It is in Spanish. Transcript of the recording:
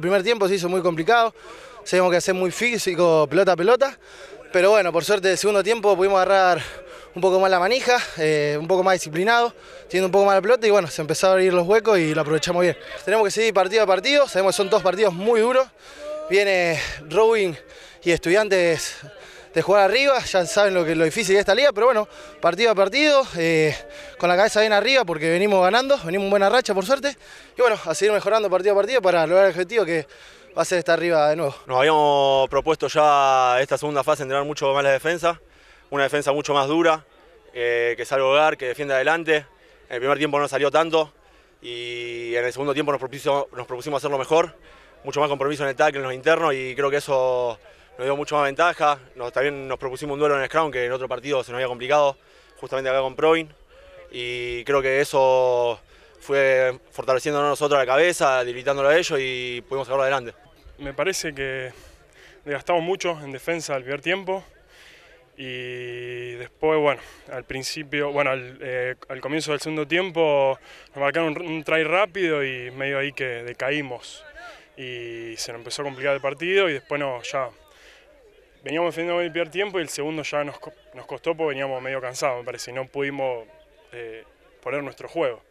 El primer tiempo se hizo muy complicado, sabemos que hacer muy físico, pelota a pelota, pero bueno, por suerte el segundo tiempo pudimos agarrar un poco más la manija, eh, un poco más disciplinado, teniendo un poco más la pelota y bueno, se empezaron a abrir los huecos y lo aprovechamos bien. Tenemos que seguir partido a partido, sabemos que son dos partidos muy duros, viene Rowing y Estudiantes de jugar arriba, ya saben lo, que, lo difícil de esta liga, pero bueno, partido a partido, eh, con la cabeza bien arriba porque venimos ganando, venimos en buena racha por suerte, y bueno, a seguir mejorando partido a partido para lograr el objetivo que va a ser estar arriba de nuevo. Nos habíamos propuesto ya esta segunda fase entrenar mucho más la defensa, una defensa mucho más dura, eh, que salga hogar, que defienda adelante, en el primer tiempo no salió tanto, y en el segundo tiempo nos nos propusimos hacerlo mejor, mucho más compromiso en el tackle, en los internos, y creo que eso nos dio mucho más ventaja. también nos propusimos un duelo en el Scrum que en otro partido se nos había complicado, justamente acá con Proin. Y creo que eso fue fortaleciéndonos nosotros la cabeza, debilitándolo a ellos y pudimos sacarlo adelante. Me parece que gastamos mucho en defensa al primer tiempo. Y después, bueno, al principio, bueno, eh, al, comienzo del segundo tiempo nos marcaron un, un try rápido y medio ahí que decaímos. Y se nos empezó a complicar el partido y después no, ya veníamos defendiendo el primer tiempo y el segundo ya nos, nos costó porque veníamos medio cansados, me parece, y no pudimos eh, poner nuestro juego.